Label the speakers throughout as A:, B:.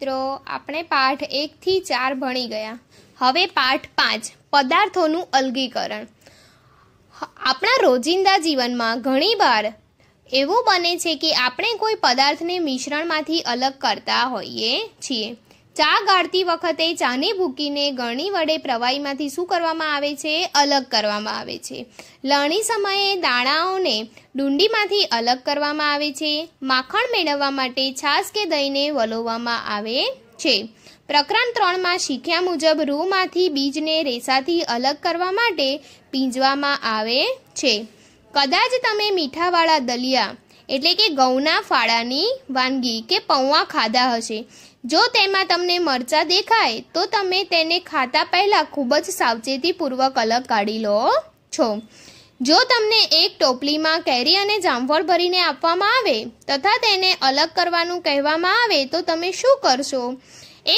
A: મિત્રો આપણે પાઠ એકથી ચાર ભણી ગયા હવે પાઠ પાંચ પદાર્થોનું અલગીકરણ આપણા રોજિંદા જીવનમાં ઘણીવાર એવું બને છે કે આપણે કોઈ પદાર્થને મિશ્રણમાંથી અલગ કરતા હોઈએ છીએ ચા ગાળતી વખતે ચાને ભૂકીને ગળણી વડે પ્રવાહીમાંથી શું કરવામાં આવે છે અલગ કરવામાં આવે છે લણણી સમયે દાણાઓને ડુંડીમાંથી અલગ કરવામાં આવે છે માખણ મેળવવા માટે છાશ કે દહીંને વલોવવામાં આવે છે પ્રકરણ ત્રણમાં શીખ્યા મુજબ રૂમાંથી બીજને રેસાથી અલગ કરવા માટે પીંજવામાં આવે છે કદાચ તમે મીઠાવાળા દલિયા એટલે કે ઘઉંના ફાળાની વાનગી કે પૌવા ખાધા હશે જો તેમાં તમને મરચાં દેખાય તો તમે તેને ખાતા પહેલાં ખૂબ જ સાવચેતીપૂર્વક અલગ કાઢી લો છો જો તમને એક ટોપલીમાં કેરી અને જામફળ ભરીને આપવામાં આવે તથા તેને અલગ કરવાનું કહેવામાં આવે તો તમે શું કરશો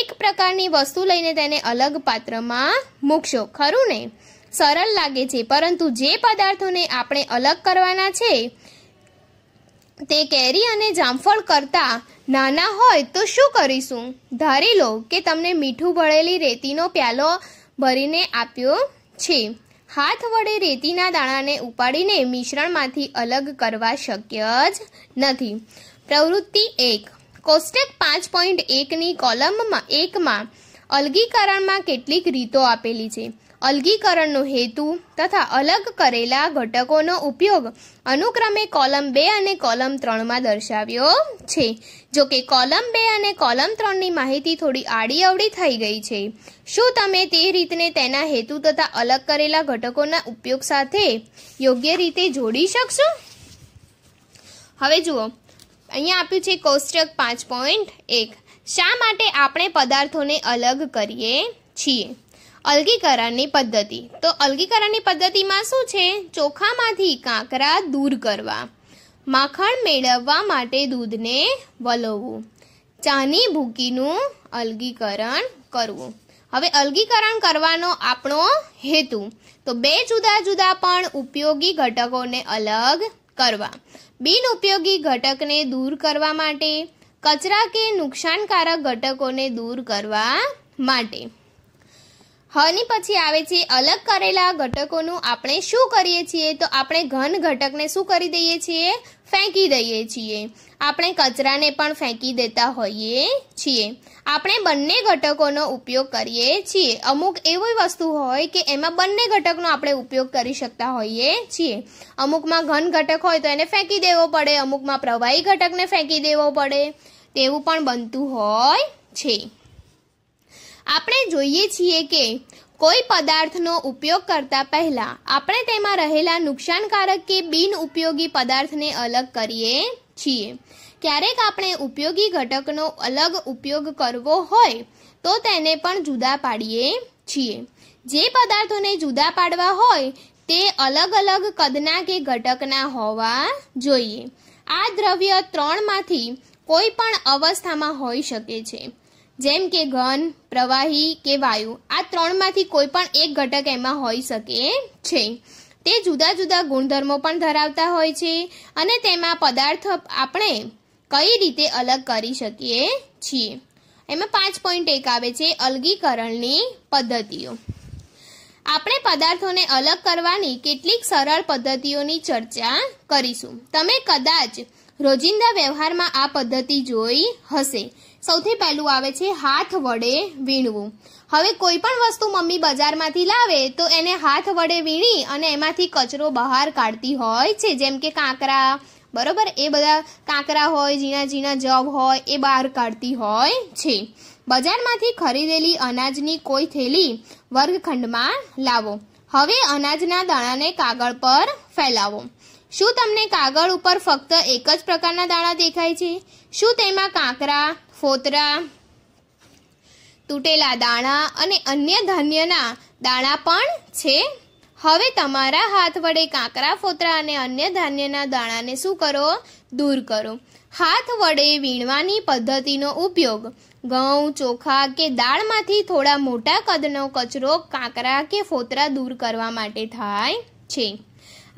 A: એક પ્રકારની વસ્તુ લઈને તેને અલગ પાત્રમાં મૂકશો ખરું ને સરળ લાગે છે પરંતુ જે પદાર્થોને આપણે અલગ કરવાના છે તે કેરી અને જામફળ કરતાં નાના હોય તો શું કરીશું ધારી લો કે તમને મીઠું ભળેલી રેતીનો પ્યાલો ભરીને આપ્યો છે હાથ વડે રેતીના દાણાને ઉપાડીને મિશ્રણમાંથી અલગ કરવા શક્ય જ નથી પ્રવૃત્તિ એક કોષ્ટક પાંચ પોઈન્ટ એકની કોલમમાં એકમાં અલગીકરણમાં કેટલીક રીતો આપેલી છે અલગીકરણનો હેતુ તથા અલગ કરેલા ઘટકોનો ઉપયોગ અનુક્રમે કોલમ બે અને કોલમ ત્રણમાં દર્શાવ્યો છે જો કે કોલમ બે અને કોલમ ત્રણની માહિતી થોડી આડી અવડી થઈ ગઈ છે શું તમે તે રીતને તેના હેતુ તથા અલગ કરેલા ઘટકોના ઉપયોગ સાથે યોગ્ય રીતે જોડી શકશો હવે જુઓ અહીંયા આપ્યું છે કોષ્ટક પાંચ પોઈન્ટ એક શા માટે આપણે પદાર્થોને અલગ કરીએ છીએ અલગીકરણની પદ્ધતિ તો અલગીકરણની પદ્ધતિમાં શું છે ચોખામાંથી કાંકરા દૂર કરવા માખણ મેળવવા માટે દૂધને વલોવવું ચાની ભૂકીનું અલગીકરણ કરવું હવે અલગીકરણ કરવાનો આપણો હેતુ તો બે જુદા જુદા પણ ઉપયોગી ઘટકોને અલગ કરવા બિનઉપયોગી ઘટકને દૂર કરવા માટે કચરા કે નુકસાનકારક ઘટકોને દૂર કરવા માટે હની પછી આવે છે અલગ કરેલા ઘટકોનું આપણે શું કરીએ છીએ તો આપણે ઘન ઘટકને શું કરી દઈએ છીએ ફેંકી દઈએ છીએ આપણે કચરાને પણ ફેંકી દેતા હોઈએ છીએ આપણે બંને ઘટકોનો ઉપયોગ કરીએ છીએ અમુક એવી વસ્તુ હોય કે એમાં બંને ઘટકનો આપણે ઉપયોગ કરી શકતા હોઈએ છીએ અમુકમાં ઘન ઘટક હોય તો એને ફેંકી દેવો પડે અમુકમાં પ્રવાહી ઘટકને ફેંકી દેવો પડે તેવું પણ બનતું હોય છે આપણે જોઈએ છીએ કે કોઈ પદાર્થનો ઉપયોગ કરતા પહેલા આપણે તેમાં રહેલા નુકસાનકારક કે બિનઉપયોગી પદાર્થને અલગ કરીએ છીએ ક્યારેક આપણે ઉપયોગી ઘટકનો અલગ ઉપયોગ કરવો હોય તો તેને પણ જુદા પાડીએ છીએ જે પદાર્થોને જુદા પાડવા હોય તે અલગ અલગ કદના કે ઘટકના હોવા જોઈએ આ દ્રવ્ય ત્રણમાંથી કોઈ પણ અવસ્થામાં હોઈ શકે છે જેમ કે ઘન પ્રવાહી કે વાયુ આ ત્રણમાંથી કોઈ પણ એક ઘટક એમાં હોઈ શકે છે તે જુદા જુદા ગુણધર્મો પણ ધરાવતા હોય છે અને તેમાં પદાર્થ આપણે કઈ રીતે અલગ કરી શકીએ છીએ એમાં પાંચ પોઈન્ટ એક આવે છે અલગીકરણની પદ્ધતિઓ આપણે પદાર્થોને અલગ કરવાની કેટલીક સરળ પદ્ધતિઓની ચર્ચા કરીશું તમે કદાચ રોજિંદા વ્યવહારમાં આ પદ્ધતિ જોઈ હશે સૌથી પહેલું આવે છે હાથ વડે વીણવું હવે કોઈ પણ વસ્તુ મમ્મી બજારમાંથી લાવે તો એને હાથ વડે વીણી અને એમાંથી કચરો બહાર કાઢતી હોય છે જેમ કે કાંકરા બરોબર એ બધા કાંકરા હોય ઝીણા ઝીણા જવ હોય એ બહાર કાઢતી હોય છે બજારમાંથી ખરીદેલી અનાજની કોઈ થેલી વર્ગખંડમાં લાવો હવે અનાજના દાણાને કાગળ પર ફેલાવો શું તમને કાગળ ઉપર ફક્ત એક જ પ્રકારના દાણા દેખાય છે શું તેમાં કાંકરા ફોતરા તૂટેલા દાણા અને અન્ય ધાન્યના દાણા પણ છે હવે તમારા હાથ વડે કાંકરા ફોતરા અને અન્ય ધાન્યના દાણાને શું કરો દૂર કરો હાથ વડે વીણવાની પદ્ધતિનો ઉપયોગ ઘઉં ચોખા કે દાળમાંથી થોડા મોટા કદનો કચરો કાંકરા કે ફોતરા દૂર કરવા માટે થાય છે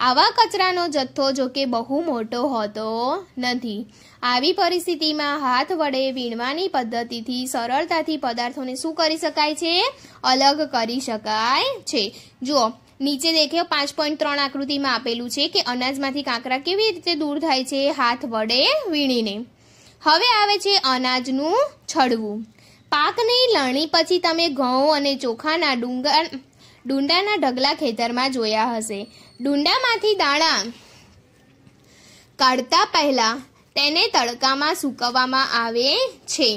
A: આવા કચરાનો જથ્થો જો કે બહુ મોટો હોતો નથી આવી પરિસ્થિતિમાં હાથ વડે વીણવાની પદ્ધતિથી સરળતાથી પદાર્થોને શું કરી શકાય છે અલગ કરી શકાય છે જુઓ નીચે દેખ્યો પાંચ પોઈન્ટ ત્રણ આકૃતિમાં આપેલું છે કે અનાજમાંથી કાંકરા કેવી રીતે દૂર થાય છે હાથ વડે વીણીને હવે આવે છે અનાજનું છડવું પાકની લણણી પછી તમે ઘઉં અને ચોખાના ડુંગર ડુંડાના ઢગલા ખેતરમાં જોયા હશે ડુંડામાંથી દાણા કાઢતા પહેલાં તેને તડકામાં સૂકવવામાં આવે છે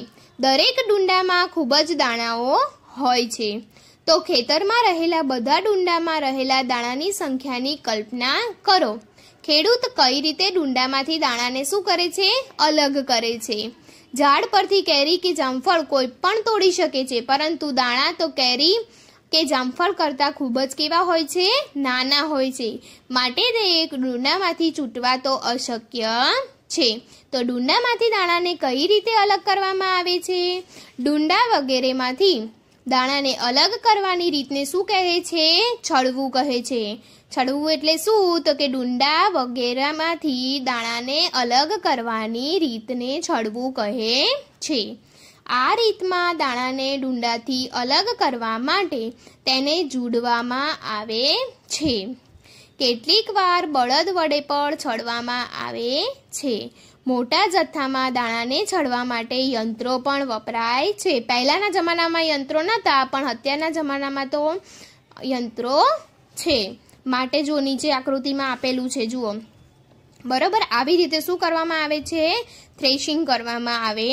A: દરેક ડુંડામાં ખૂબ જ દાણાઓ હોય છે તો ખેતરમાં રહેલા બધા ડુંડામાં રહેલા દાણાની સંખ્યાની કલ્પના કરો ખેડૂત કઈ રીતે ડુંડામાંથી દાણાને શું કરે છે અલગ કરે છે ઝાડ પરથી કેરી કે જામફળ કોઈ પણ તોડી શકે છે પરંતુ દાણા તો કેરી કે જામફળ કરતાં ખૂબ જ કેવા હોય છે નાના હોય છે માટે તે એક ડુંડામાંથી છૂટવા તો અશક્ય છે તો ડુંડામાંથી દાણાને કઈ રીતે અલગ કરવામાં આવે છે ડુંડા વગેરેમાંથી દાણાને અલગ કરવાની રીતને શું કહે છે છળવું કહે છે છળવું એટલે શું તો કે ડુંડા વગેરેમાંથી દાણાને અલગ કરવાની રીતને છળવું કહે છે આ રીતમાં દાણાને ડુંડાથી અલગ કરવા માટે તેને જુડવામાં આવે છે કેટલીક વાર બળદ વડે પણ છડવામાં આવે છે મોટા જથ્થામાં દાણાને છડવા માટે યંત્રો પણ વપરાય છે પહેલાંના જમાનામાં યંત્રો નહોતા પણ અત્યારના જમાનામાં તો યંત્રો છે માટે જો નીચે આકૃતિમાં આપેલું છે જુઓ બરાબર આવી રીતે શું કરવામાં આવે છે થ્રેશિંગ કરવામાં આવે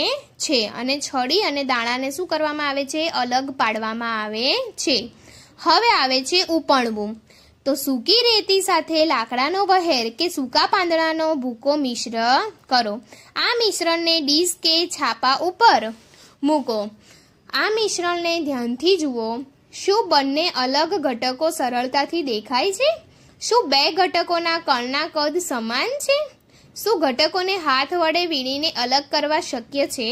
A: છે અને છડી અને દાણાને શું કરવામાં આવે છે અલગ પાડવામાં આવે છે હવે આવે છે ઉપણવું તો સૂકી રેતી સાથે લાકડાનો વહેર કે સૂકા પાંદડાનો ભૂકો મિશ્ર કરો આ મિશ્રણને ડીશ કે છાપા ઉપર મૂકો આ મિશ્રણને ધ્યાનથી જુઓ શું બંને અલગ ઘટકો સરળતાથી દેખાય છે શું બે ઘટકોના કણના કદ સમાન છે શું ઘટકોને હાથ વડે વીણીને અલગ કરવા શક્ય છે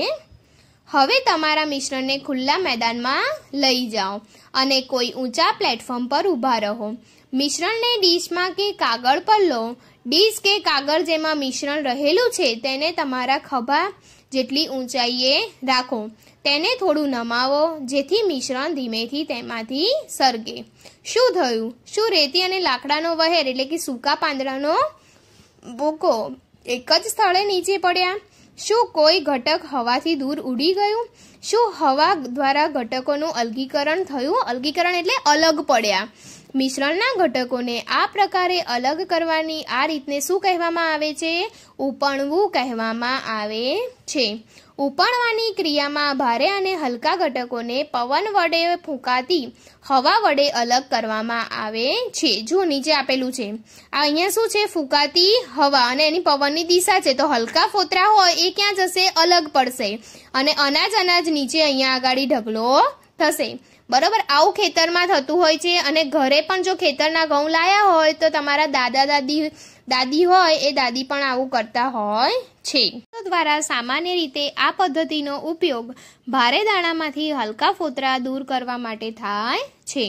A: હવે તમારા મિશ્રણને ખુલ્લા મેદાનમાં લઈ જાઓ અને કોઈ ઊંચા પ્લેટફોર્મ પર ઊભા રહો મિશ્રણને ડીશમાં કે કાગળ પર લો ડીશ કે કાગળ જેમાં મિશ્રણ રહેલું છે તેને તમારા ખભા જેટલી ઊંચાઈએ રાખો તેને થોડું નમાવો જેથી મિશ્રણ ધીમેથી તેમાંથી સરકે શું થયું શું રેતી અને લાકડાનો વહેર એટલે કે સૂકા પાંદડાનો બોકો એક જ સ્થળે નીચે પડ્યા શું કોઈ ઘટક હવાથી દૂર ઉડી ગયું શું હવા દ્વારા ઘટકોનું અલગીકરણ થયું અલગીકરણ એટલે અલગ પડ્યા મિશ્રણના ઘટકોને આ પ્રકારે અલગ કરવાની આ રીતને શું કહેવામાં આવે છે ઉપણવું કહેવામાં આવે છે ઉપણવાની ક્રિયામાં ભારે અને હલકા ઘટકોને પવન વડે ફૂંકાતી હવા વડે અલગ કરવામાં આવે છે જો નીચે આપેલું છે આ અહીંયા શું છે ફૂંકાતી હવા અને એની પવનની દિશા છે તો હલકા ફોતરા હોય એ ક્યાં જશે અલગ પડશે અને અનાજ અનાજ નીચે અહીંયા આગળ ઢગલો થશે બરોબર આવું ખેતરમાં થતું હોય છે અને ઘરે પણ જો ખેતરના ઘઉં લાયા હોય તો તમારા દાદા દાદી દાદી હોય એ દાદી પણ આવું કરતા હોય છે દ્વારા સામાન્ય રીતે આ પદ્ધતિનો ઉપયોગ ભારે દાણામાંથી હલકા ફોતરા દૂર કરવા માટે થાય છે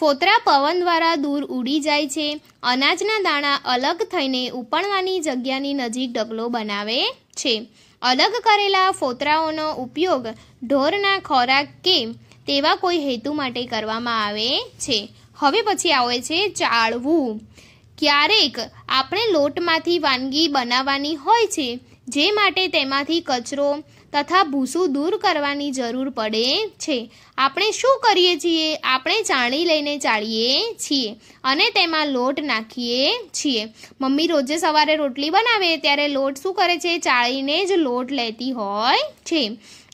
A: ફોતરા પવન દ્વારા દૂર ઉડી જાય છે અનાજના દાણા અલગ થઈને ઉપણવાની જગ્યાની નજીક ઢગલો બનાવે છે અલગ કરેલા ફોતરાઓનો ઉપયોગ ઢોરના ખોરાક કે તેવા કોઈ હેતુ માટે કરવામાં આવે છે હવે પછી આવે છે ચાળવું ક્યારેક આપણે લોટમાંથી વાનગી બનાવવાની હોય છે જે માટે તેમાંથી કચરો તથા ભૂસું દૂર કરવાની જરૂર પડે છે આપણે શું કરીએ છીએ આપણે ચાણી લઈને ચાળીએ છીએ અને તેમાં લોટ નાખીએ છીએ મમ્મી રોજે સવારે રોટલી બનાવે ત્યારે લોટ શું કરે છે ચાળીને જ લોટ લેતી હોય છે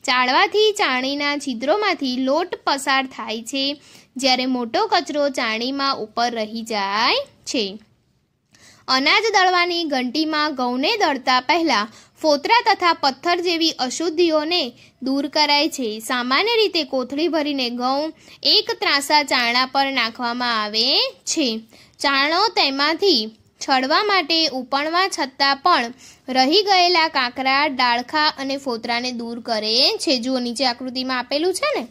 A: ચાળવાથી ચાણીના છિદ્રોમાંથી લોટ પસાર થાય છે જ્યારે મોટો કચરો ચાણીમાં ઉપર રહી જાય છે અનાજ દળવાની ઘંટીમાં ઘઉંને દળતા પહેલાં ફોતરા તથા પથ્થર જેવી અશુદ્ધિઓને દૂર કરાય છે સામાન્ય રીતે કોથળી ભરીને ઘઉં એક ત્રાસા ચાણા પર નાખવામાં આવે છે ચાણો તેમાંથી છડવા માટે ઉપણવા છતાં પણ રહી ગયેલા કાંકરા ડાળખા અને ફોતરાને દૂર કરે છે જુઓ નીચે આકૃતિમાં આપેલું છે ને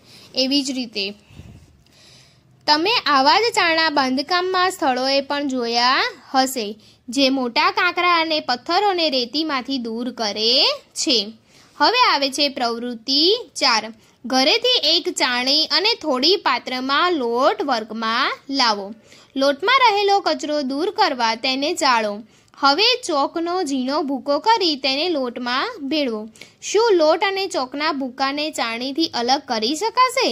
A: એવી જ રીતે તમે આવા જ ચાણા બાંધકામમાં સ્થળોએ પણ જોયા હશે જે મોટા કાંકરા અને પથ્થરોને રેતીમાંથી દૂર કરે છે હવે આવે છે પ્રવૃત્તિ ચાર ઘરેથી એક ચાણી અને થોડી પાત્રમાં લોટ વર્ગમાં લાવો લોટમાં રહેલો કચરો દૂર કરવા તેને ચાળો હવે ચોકનો ઝીણો ભૂકો કરી તેને લોટમાં ભેળવો શું લોટ અને ચોકના ભૂકાને ચાણીથી અલગ કરી શકાશે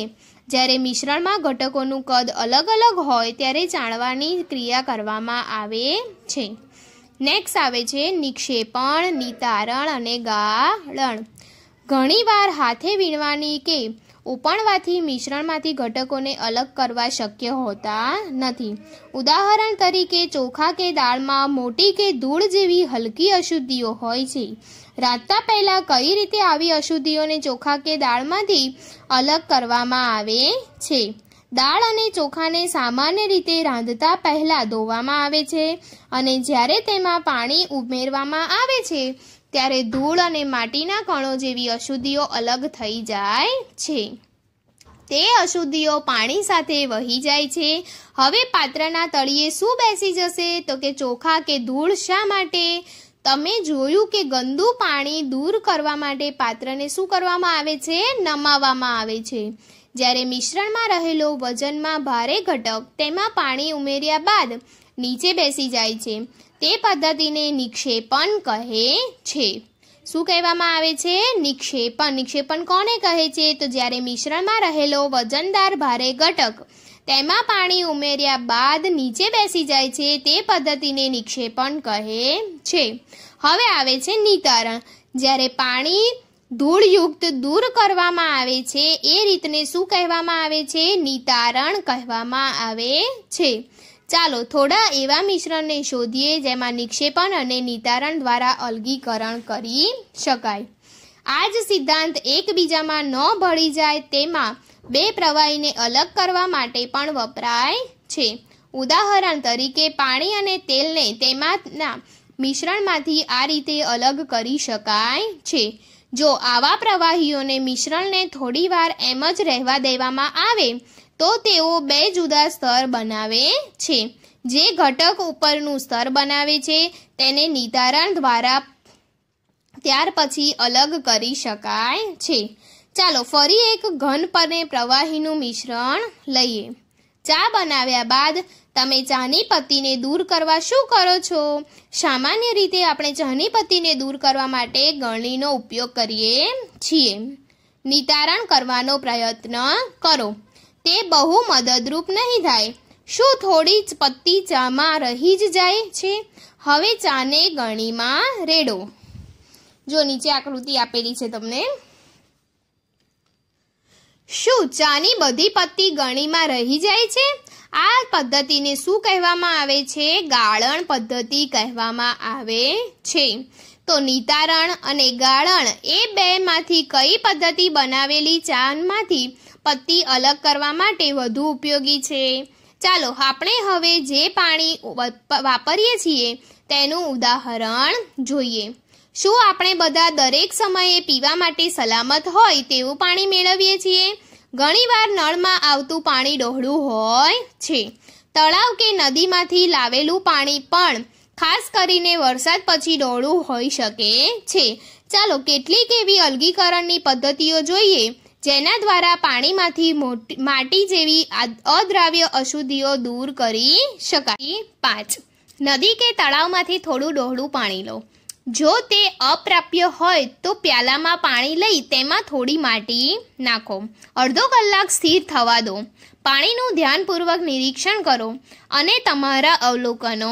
A: જ્યારે મિશ્રણમાં ઘટકોનું કદ અલગ અલગ હોય ત્યારે ચાણવાની ક્રિયા કરવામાં આવે છે નેક્સ્ટ આવે છે નિક્ષેપણ નિતારણ અને ગાળણ ઘણીવાર હાથે વીણવાની કે ઉપાડવાથી મિશ્રણમાંથી ઘટકોને અલગ કરવા શક્ય હોતા નથી ઉદાહરણ તરીકે ચોખા કે દાળમાં મોટી કે ધૂળ જેવી હલકી અશુદ્ધિઓ હોય છે રાંધતા પહેલાં કઈ રીતે આવી અશુદ્ધિઓને ચોખા કે દાળમાંથી અલગ કરવામાં આવે છે દાળ અને ચોખાને સામાન્ય રીતે રાંધતા પહેલાં ધોવામાં આવે છે અને જ્યારે તેમાં પાણી ઉમેરવામાં આવે છે ત્યારે ધૂળ અને માટીના કણો જેવી અશુદ્ધિઓ અલગ થઈ જાય છે તે અશુદ્ધિઓ પાણી સાથે વહી જાય છે હવે પાત્રના તળિયે શું બેસી જશે તો કે ચોખા કે ધૂળ શા માટે તમે જોયું કે ગંદુ પાણી દૂર કરવા માટે પાત્રને શું કરવામાં આવે છે નમાવામાં આવે છે જ્યારે મિશ્રણમાં રહેલો વજનમાં ભારે ઘટક તેમાં પાણી ઉમેર્યા બાદ નીચે બેસી જાય છે તે પદ્ધતિને નિક્ષેપણ કહે છે શું કહેવામાં આવે છે નિક્ષેપણ નિક્ષેપણ કોને કહે છે તો જ્યારે મિશ્રણમાં રહેલો વજનદાર ભારે ઘટક તેમાં પાણી ઉમેર્યા બાદ નીચે બેસી જાય છે તે પદ્ધતિને નિક્ષેપણ કહે છે હવે આવે છે નિતારણ જ્યારે પાણી ધૂળયુક્ત દૂર કરવામાં આવે છે એ રીતને શું કહેવામાં આવે છે નિતારણ કહેવામાં આવે છે ચાલો થોડા એવા મિશ્રણને શોધીએ જેમાં નિક્ષેપણ અને નિતારણ દ્વારા અલગીકરણ કરી શકાય આ જ સિદ્ધાંત એકબીજામાં ન ભળી જાય તેમાં બે પ્રવાહીને અલગ કરવા માટે પણ વપરાય છે ઉદાહરણ તરીકે પાણી અને તેલને તેમાંના મિશ્રણમાંથી આ રીતે અલગ કરી શકાય છે જો આવા પ્રવાહીઓને મિશ્રણને થોડીવાર એમ જ રહેવા દેવામાં આવે તો તેઓ બે જુદા સ્તર બનાવે છે જે ઘટક ઉપરનું સ્તર બનાવે છે તેને નિર્ધારણ દ્વારા ત્યાર પછી અલગ કરી શકાય છે ચાલો ફરી એક ઘન પરને પ્રવાહીનું મિશ્રણ લઈએ ચા બનાવ્યા બાદ તમે ચાની પત્તીને દૂર કરવા શું કરો છો સામાન્ય રીતે આપણે ચાની પત્તીને દૂર કરવા માટે ગળણીનો ઉપયોગ કરીએ છીએ નિતારણ કરવાનો પ્રયત્ન કરો તે બહુ મદદરૂપ નહીં થાય શું થોડી જ પત્તી ચામાં રહી જ જાય છે હવે ચાને ગણીમાં રેડો જો નીચે આકૃતિ આપેલી છે તમને શું ચાની બધી પત્તી ગણીમાં રહી જાય છે આ પદ્ધતિને શું કહેવામાં આવે છે ગાળણ પદ્ધતિ કહેવામાં આવે છે તો નિતારણ અને ગાળણ એ બેમાંથી કઈ પદ્ધતિ બનાવેલી ચાનમાંથી પત્તી અલગ કરવા માટે વધુ ઉપયોગી છે ચાલો આપણે હવે જે પાણી વાપરીએ છીએ તેનું ઉદાહરણ જોઈએ શું આપણે બધા દરેક સમયે પીવા માટે સલામત હોય તેવું પાણી મેળવીએ છીએ ઘણીવાર નળમાં આવતું પાણી ડહોળું હોય છે તળાવ કે નદીમાંથી લાવેલું પાણી પણ ખાસ કરીને વરસાદ પછી ડહોળું હોઈ શકે છે ચાલો કેટલીક એવી અલગીકરણની પદ્ધતિઓ જોઈએ જેના દ્વારા પાણીમાંથી માટી જેવી અદ્રાવ્ય અશુદ્ધિઓ દૂર કરી શકાય પાંચ નદી કે તળાવમાંથી થોડું ડોહળું પાણી લો જો તે અપ્રાપ્ય હોય તો પ્યાલામાં પાણી લઈ તેમાં થોડી માટી નાખો અડધો કલાક સ્થિર થવા દો પાણીનું ધ્યાનપૂર્વક નિરીક્ષણ કરો અને તમારા અવલોકનો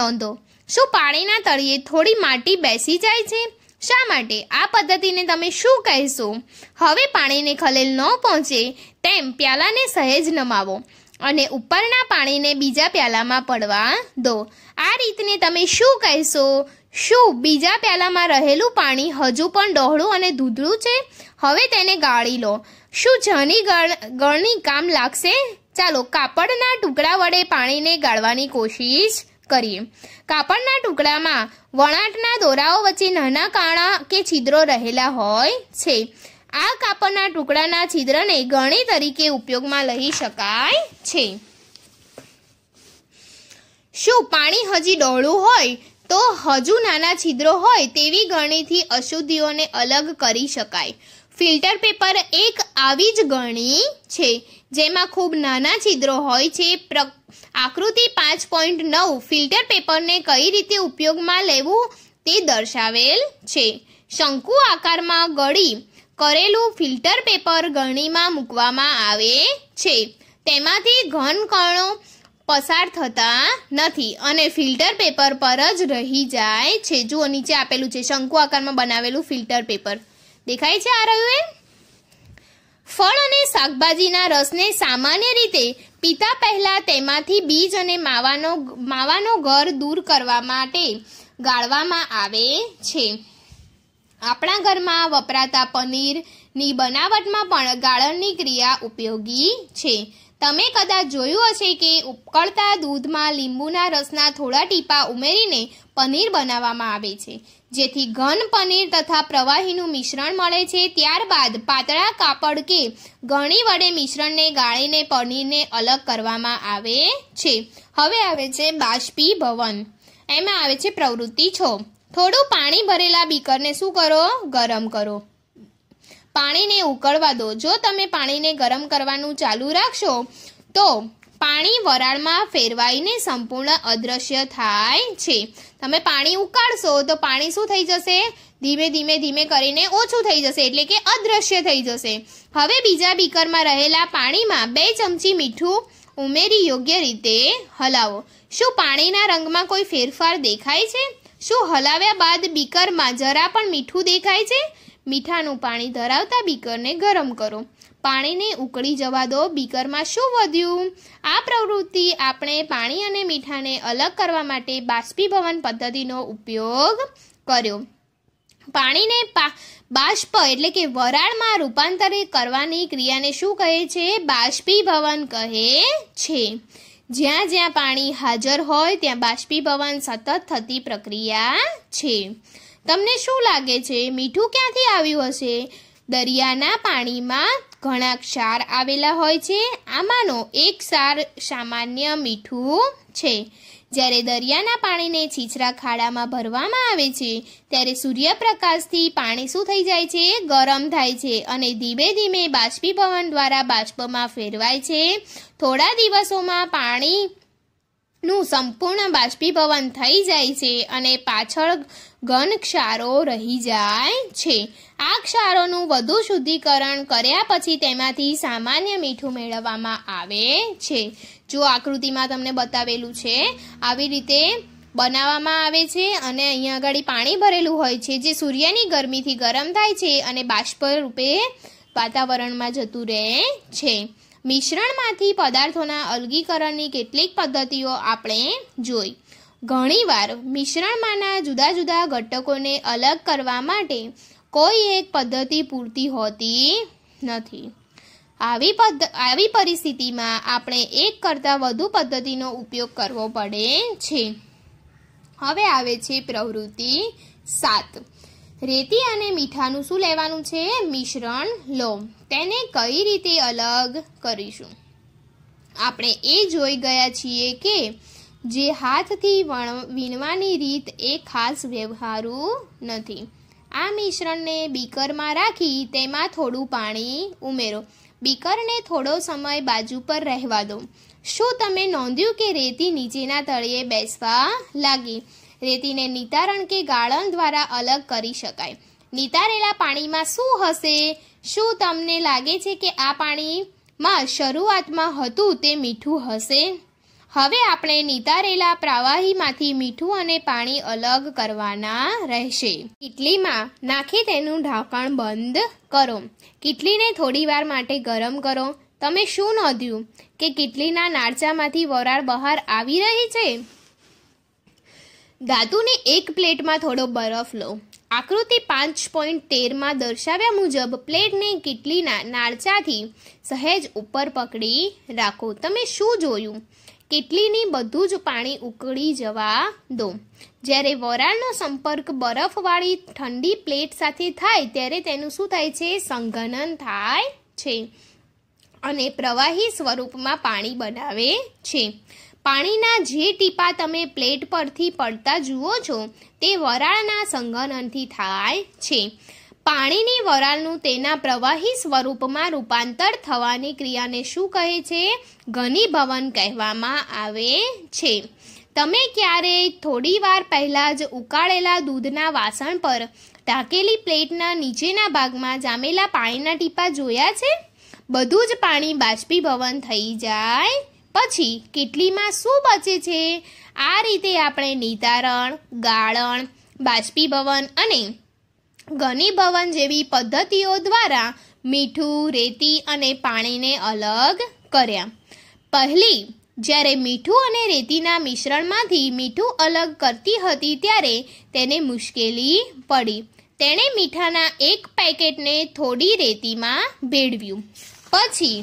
A: નોંધો શું પાણીના તળિયે થોડી માટી બેસી જાય છે શા માટે આ પદ્ધતિને તમે શું કહેશો હવે પાણીને ખલેલ ન પહોંચે તેમ પ્યાલાને સહેજ નમાવો અને ઉપરના પાણીને બીજા પ્યાલામાં પડવા દો આ રીતને તમે શું કહેશો શું બીજા પ્યાલામાં રહેલું પાણી હજુ પણ ડહોળું અને ધૂધળું છે હવે તેને ગાળી લો શું જની ગળની કામ લાગશે ચાલો કાપડના ટુકડા વડે પાણીને ગાળવાની કોશિશ કરીએ કાપડના ટુકડામાં વણાટના દોરાઓ વચ્ચે નાના કાણા કે છિદ્રો રહેલા હોય છે આ કાપડના ટુકડાના છિદ્રને ગણી તરીકે ઉપયોગમાં લઈ શકાય છે શું પાણી હજી ડોળું હોય તો હજુ નાના છિદ્રો હોય તેવી ગણીથી અશુદ્ધિઓને અલગ કરી શકાય ફિલ્ટર પેપર એક આવી જ ગણી છે જેમાં ખૂબ નાના છિદ્રો હોય છે આકૃતિ પાંચ પોઈન્ટ નવ ફિલ્ટર પેપરને કઈ રીતે ઉપયોગમાં લેવું તે દર્શાવેલ છે શંકુ આકારમાં ગળી કરેલું ફિલ્ટર પેપર ગળણીમાં મૂકવામાં આવે છે તેમાંથી ઘન કણો પસાર થતા નથી અને ફિલ્ટર પેપર પર જ રહી જાય છે જુઓ નીચે આપેલું છે શંકુ આકારમાં બનાવેલું ફિલ્ટર પેપર દેખાય છે આ રહ્યું એ ફળ અને શાકભાજીના રસને સામાન્ય રીતે પીતા પહેલા તેમાંથી બીજ અને માવાનો માવાનો ઘર દૂર કરવા માટે ગાળવામાં આવે છે આપણા ઘરમાં વપરાતા પનીરની બનાવટમાં પણ ગાળણની ક્રિયા ઉપયોગી છે તમે કદાચ જોયું હશે કે ઉકળતા દૂધમાં લીંબુના રસના થોડા ટીપા ઉમેરીને પનીર બનાવવામાં આવે છે જેથી ઘન પનીર તથા પ્રવાહીનું મિશ્રણ મળે છે ત્યારબાદ પાતળા કાપડ કે ઘણી વડે મિશ્રણને ગાળીને પનીરને અલગ કરવામાં આવે છે હવે આવે છે બાષ્પીભવન એમાં આવે છે પ્રવૃત્તિ છો થોડું પાણી ભરેલા બીકરને શું કરો ગરમ કરો પાણીને ઉકળવા દો જો તમે પાણીને ગરમ કરવાનું ચાલુ રાખશો તો પાણી વરાળમાં ફેરવાઈને સંપૂર્ણ અદૃશ્ય થાય છે તમે પાણી ઉકાળશો તો પાણી શું થઈ જશે ધીમે ધીમે ધીમે કરીને ઓછું થઈ જશે એટલે કે અદૃશ્ય થઈ જશે હવે બીજા બીકરમાં રહેલા પાણીમાં બે ચમચી મીઠું ઉમેરી યોગ્ય રીતે હલાવો શું પાણીના રંગમાં કોઈ ફેરફાર દેખાય છે શું હલાવ્યા બાદ બીકરમાં જરા પણ મીઠું દેખાય છે મીઠાનું પાણી ધરાવતા બીકરને ગરમ કરો પાણીને ઉકળી જવા દો બીકરમાં શું વધ્યું આ પ્રવૃત્તિ આપણે પાણી અને મીઠાને અલગ કરવા માટે બાષ્પીભવન પદ્ધતિનો ઉપયોગ કર્યો પાણીને બાષ્પ એટલે કે વરાળમાં રૂપાંતરિત કરવાની ક્રિયાને શું કહે છે બાષ્પીભવન કહે છે જ્યાં જ્યાં પાણી હાજર હોય ત્યાં બાષ્પીભવન સતત થતી પ્રક્રિયા છે તમને શું લાગે છે મીઠું ક્યાંથી આવ્યું હશે દરિયાના પાણીમાં ઘણા ક્ષાર આવેલા હોય છે આમાંનો એક ક્ષાર સામાન્ય મીઠું છે જ્યારે દરિયાના પાણીને છીછરા ખાડામાં ભરવામાં આવે છે ત્યારે સૂર્યપ્રકાશથી પાણી શું થઈ જાય છે ગરમ થાય છે અને ધીમે ધીમે બાષ્પીભવન દ્વારા બાષ્પમાં ફેરવાય છે થોડા દિવસોમાં પાણી નું સંપૂર્ણ બાષ્પીભવન થઈ જાય છે અને પાછળ ઘન ક્ષારો રહી જાય છે આ ક્ષારોનું વધુ શુદ્ધિકરણ કર્યા પછી તેમાંથી સામાન્ય મીઠું મેળવવામાં આવે છે જો આકૃતિમાં તમને બતાવેલું છે આવી રીતે બનાવવામાં આવે છે અને અહીંયા આગળ પાણી ભરેલું હોય છે જે સૂર્યની ગરમીથી ગરમ થાય છે અને બાષ્પ રૂપે વાતાવરણમાં જતું રહે છે મિશ્રણમાંથી પદાર્થોના અલગીકરણની કેટલીક પદ્ધતિઓ આપણે જોઈ ઘણીવાર મિશ્રણમાંના જુદા જુદા ઘટકોને અલગ કરવા માટે કોઈ એક પદ્ધતિ પૂરતી હોતી નથી આવી પદ્ધ આવી પરિસ્થિતિમાં આપણે એક કરતાં વધુ પદ્ધતિનો ઉપયોગ કરવો પડે છે હવે આવે છે પ્રવૃત્તિ સાત રેતી અને મીઠાનું શું લેવાનું છે મિશ્રણ લો તેને કઈ રીતે અલગ કરીશું આપણે એ જોઈ ગયા છીએ કે જે હાથથી વણ વીણવાની રીત એ ખાસ વ્યવહારુ નથી આ મિશ્રણને બીકરમાં રાખી તેમાં થોડું પાણી ઉમેરો બીકરને થોડો સમય બાજુ પર રહેવા દો શું તમે નોંધ્યું કે રેતી નીચેના તળિયે બેસવા લાગી રેતીને નિતારણ કે ગાળણ દ્વારા અલગ કરી શકાય નિતારેલા પાણીમાં શું હશે શું તમને લાગે છે કે આ પાણીમાં શરૂઆતમાં હતું તે મીઠું હશે હવે આપણે નિતારેલા પ્રવાહીમાંથી મીઠું અને પાણી અલગ કરવાના રહેશે કીટલીમાં નાખી તેનું ઢાંકણ બંધ કરો કીટલીને વાર માટે ગરમ કરો તમે શું નોંધ્યું કે કીટલીના નાળચામાંથી વરાળ બહાર આવી રહી છે ધાતુને એક પ્લેટમાં થોડો બરફ લો આકૃતિ પાંચ પોઈન્ટ તેરમાં દર્શાવ્યા મુજબ પ્લેટને કીટલીના નાળચાથી સહેજ ઉપર પકડી રાખો તમે શું જોયું કેટલીની બધું જ પાણી ઉકળી જવા દો જ્યારે વરાળનો સંપર્ક બરફવાળી ઠંડી પ્લેટ સાથે થાય ત્યારે તેનું શું થાય છે સંઘનન થાય છે અને પ્રવાહી સ્વરૂપમાં પાણી બનાવે છે પાણીના જે ટીપા તમે પ્લેટ પરથી પડતા જુઓ છો તે વરાળના સંઘનનથી થાય છે પાણીની વરાળનું તેના પ્રવાહી સ્વરૂપમાં રૂપાંતર થવાની ક્રિયાને શું કહે છે ઘનીભવન કહેવામાં આવે છે તમે ક્યારેય થોડી વાર પહેલાં જ ઉકાળેલા દૂધના વાસણ પર ઢાંકેલી પ્લેટના નીચેના ભાગમાં જામેલા પાણીના ટીપા જોયા છે બધું જ પાણી બાષ્પીભવન થઈ જાય પછી કેટલીમાં શું બચે છે આ રીતે આપણે નિતારણ ગાળણ બાષ્પીભવન અને ઘનીભવન જેવી પદ્ધતિઓ દ્વારા મીઠું રેતી અને પાણીને અલગ કર્યા પહેલી જ્યારે મીઠું અને રેતીના મિશ્રણમાંથી મીઠું અલગ કરતી હતી ત્યારે તેને મુશ્કેલી પડી તેણે મીઠાના એક પેકેટને થોડી રેતીમાં ભેળવ્યું પછી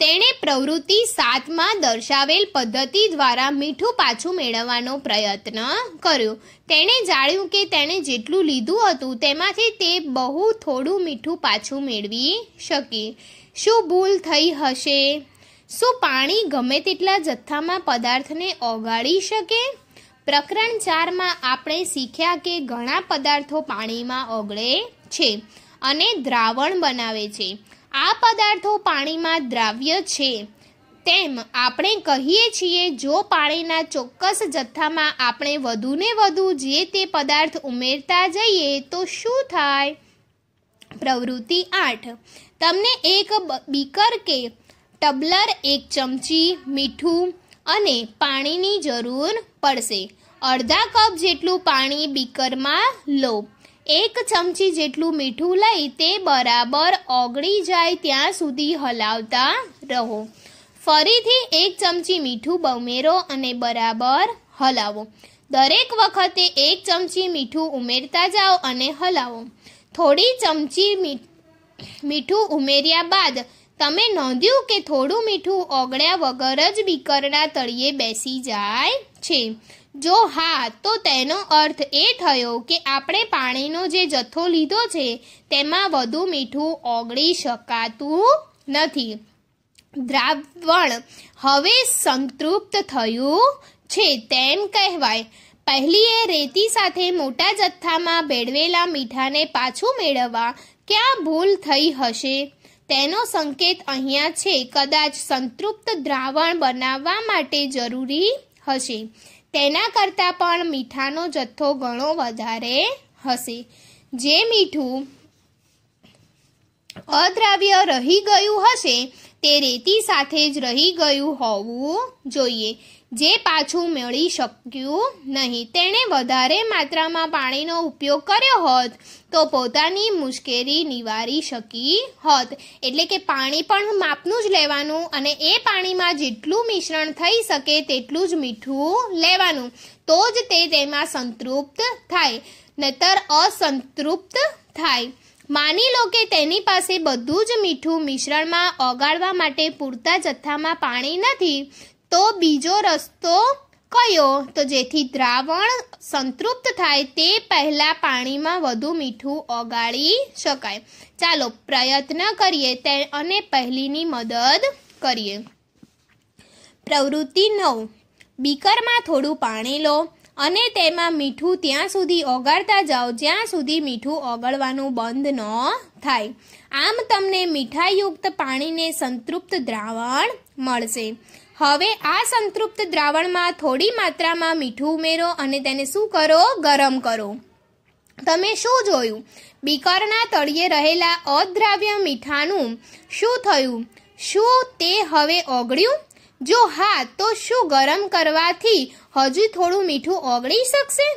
A: તેણે પ્રવૃત્તિ સાતમાં દર્શાવેલ પદ્ધતિ દ્વારા મીઠું પાછું મેળવવાનો પ્રયત્ન કર્યો તેણે જાણ્યું કે તેણે જેટલું લીધું હતું તેમાંથી તે બહુ થોડું મીઠું પાછું મેળવી શકી શું ભૂલ થઈ હશે શું પાણી ગમે તેટલા જથ્થામાં પદાર્થને ઓગાળી શકે પ્રકરણ ચારમાં આપણે શીખ્યા કે ઘણા પદાર્થો પાણીમાં ઓગળે છે અને દ્રાવણ બનાવે છે આ પદાર્થો પાણીમાં દ્રાવ્ય છે તેમ આપણે કહીએ છીએ જો પાણીના ચોક્કસ જથ્થામાં આપણે વધુને વધુ જે તે પદાર્થ ઉમેરતા જઈએ તો શું થાય પ્રવૃત્તિ આઠ તમને એક બીકર કે ટબલર એક ચમચી મીઠું અને પાણીની જરૂર પડશે અડધા કપ જેટલું પાણી બીકરમાં લો એક ચમચી જેટલું મીઠું લઈ તે બરાબર ઓગળી જાય ત્યાં સુધી હલાવતા રહો ફરીથી એક ચમચી મીઠું ઉમેરો અને બરાબર હલાવો દરેક વખતે એક ચમચી મીઠું ઉમેરતા જાઓ અને હલાવો થોડી ચમચી મીઠું ઉમેર્યા બાદ તમે નોંધ્યું કે થોડું મીઠું ઓગળ્યા વગર જ બીકરના તળિયે બેસી જાય છે જો હા તો તેનો અર્થ એ થયો કે આપણે પાણીનો જે જથ્થો લીધો છે તેમાં વધુ મીઠું ઓગળી શકાતું નથી દ્રાવણ હવે સંતૃપ્ત થયું છે તેમ કહેવાય પહેલી એ રેતી સાથે મોટા જથ્થામાં ભેળવેલા મીઠાને પાછું મેળવવા ક્યાં ભૂલ થઈ હશે તેનો સંકેત અહીંયા છે કદાચ સંતૃપ્ત દ્રાવણ બનાવવા માટે જરૂરી હશે તેના કરતાં પણ મીઠાનો જથ્થો ઘણો વધારે હશે જે મીઠું અદ્રાવ્ય રહી ગયું હશે તે રેતી સાથે જ રહી ગયું હોવું જોઈએ જે પાછું મળી શક્યું નહીં તેણે વધારે માત્રામાં પાણીનો ઉપયોગ કર્યો હોત તો પોતાની મુશ્કેલી નિવારી શકી હોત એટલે કે પાણી પણ માપનું જ લેવાનું અને એ પાણીમાં જેટલું મિશ્રણ થઈ શકે તેટલું જ મીઠું લેવાનું તો જ તે તેમાં સંતૃપ્ત થાય નતર અસંતૃપ્ત થાય માની લો કે તેની પાસે બધું જ મીઠું મિશ્રણમાં ઓગાળવા માટે પૂરતા જથ્થામાં પાણી નથી તો બીજો રસ્તો કયો તો જેથી દ્રાવણ સંતૃપ્ત થાય તે પહેલાં પાણીમાં વધુ મીઠું ઓગાળી શકાય ચાલો પ્રયત્ન કરીએ તે અને પહેલીની મદદ કરીએ પ્રવૃત્તિ નવ બીકરમાં થોડું પાણી લો અને તેમાં મીઠું ત્યાં સુધી ઓગાળતા જાઓ જ્યાં સુધી મીઠું ઓગળવાનું બંધ ન થાય આમ તમને મીઠાઈયુક્ત પાણીને સંતૃપ્ત દ્રાવણ મળશે હવે આ સંતૃપ્ત દ્રાવણમાં થોડી માત્રામાં મીઠું ઉમેરો અને તેને શું કરો ગરમ કરો તમે શું જોયું બીકરના તળિયે રહેલા અદ્રાવ્ય મીઠાનું શું થયું શું તે હવે ઓગળ્યું જો હા તો શું ગરમ કરવાથી હજુ થોડું મીઠું ઓગળી શકશે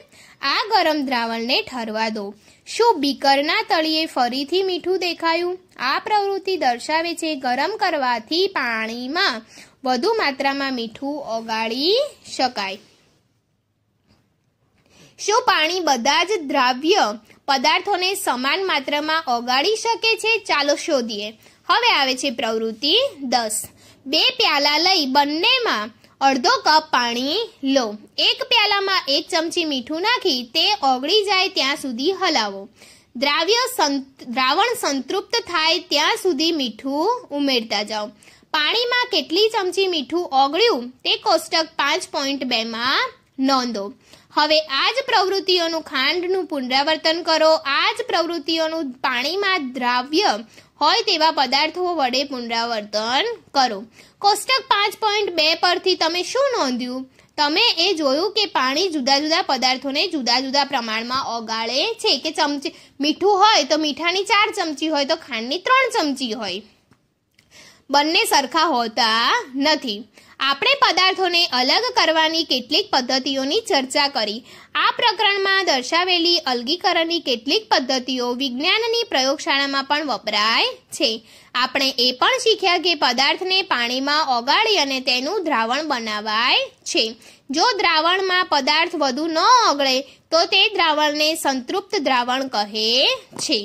A: આ ગરમ દ્રાવણને ઠરવા દો શું બીકરના તળિયે ફરીથી મીઠું દેખાયું આ પ્રવૃત્તિ દર્શાવે છે ગરમ કરવાથી પાણીમાં વધુ માત્રામાં મીઠું ઓગાળી શકાય શું પાણી બધા જ દ્રાવ્ય પદાર્થોને સમાન માત્રામાં ઓગાળી શકે છે ચાલો શોધીએ હવે આવે છે પ્રવૃત્તિ દસ બે પ્યાલા લઈ બંનેમાં અડધો કપ પાણી લો એક પ્યાલામાં એક ચમચી મીઠું નાખી તે ઓગળી જાય ત્યાં સુધી હલાવો દ્રાવ્ય દ્રાવણ સંતૃપ્ત થાય ત્યાં સુધી મીઠું ઉમેરતા જાઓ પાણીમાં કેટલી ચમચી મીઠું ઓગળ્યું તે કોષ્ટક પાંચ પોઈન્ટ બેમાં નોંધો હવે આ જ પ્રવૃત્તિઓનું ખાંડનું પુનરાવર્તન કરો આ જ પ્રવૃત્તિઓનું પાણીમાં દ્રાવ્ય હોય તેવા પદાર્થો વડે પુનરાવર્તન કરો કોષ્ટક પાંચ પોઈન્ટ બે પરથી તમે શું નોંધ્યું તમે એ જોયું કે પાણી જુદા જુદા પદાર્થોને જુદા જુદા પ્રમાણમાં ઓગાળે છે કે ચમચી મીઠું હોય તો મીઠાની ચાર ચમચી હોય તો ખાંડની ત્રણ ચમચી હોય બંને સરખા હોતા નથી આપણે પદાર્થોને અલગ કરવાની કેટલીક પદ્ધતિઓની ચર્ચા કરી આ પ્રકરણમાં દર્શાવેલી અલગીકરણની કેટલીક પદ્ધતિઓ વિજ્ઞાનની પ્રયોગશાળામાં પણ વપરાય છે આપણે એ પણ શીખ્યા કે પદાર્થને પાણીમાં ઓગાળી અને તેનું દ્રાવણ બનાવાય છે જો દ્રાવણમાં પદાર્થ વધુ ન ઓગળે તો તે દ્રાવણને સંતૃપ્ત દ્રાવણ કહે છે